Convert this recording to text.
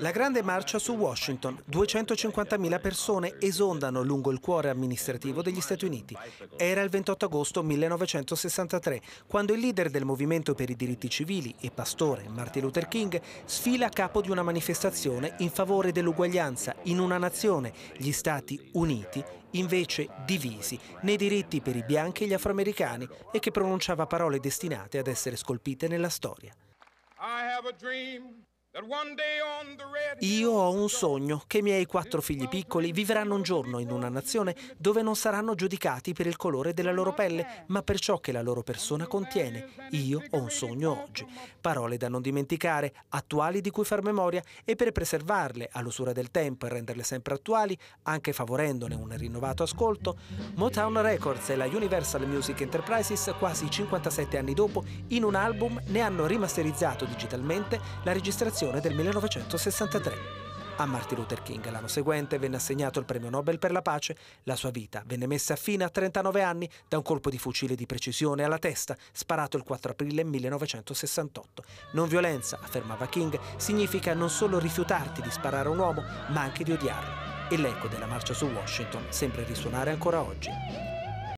La grande marcia su Washington. 250.000 persone esondano lungo il cuore amministrativo degli Stati Uniti. Era il 28 agosto 1963, quando il leader del movimento per i diritti civili e pastore Martin Luther King sfila a capo di una manifestazione in favore dell'uguaglianza in una nazione, gli Stati Uniti, invece divisi nei diritti per i bianchi e gli afroamericani e che pronunciava parole destinate ad essere scolpite nella storia. I have a dream. Io ho un sogno che i miei quattro figli piccoli vivranno un giorno in una nazione dove non saranno giudicati per il colore della loro pelle, ma per ciò che la loro persona contiene. Io ho un sogno oggi. Parole da non dimenticare, attuali di cui far memoria e per preservarle all'usura del tempo e renderle sempre attuali, anche favorendone un rinnovato ascolto, Motown Records e la Universal Music Enterprises quasi 57 anni dopo, in un album ne hanno rimasterizzato digitalmente la registrazione Costituzione del 1963. A Martin Luther King l'anno seguente venne assegnato il premio Nobel per la pace. La sua vita venne messa a fine a 39 anni da un colpo di fucile di precisione alla testa, sparato il 4 aprile 1968. Non violenza, affermava King, significa non solo rifiutarti di sparare a un uomo, ma anche di odiarlo. E l'eco della marcia su Washington sembra risuonare ancora oggi.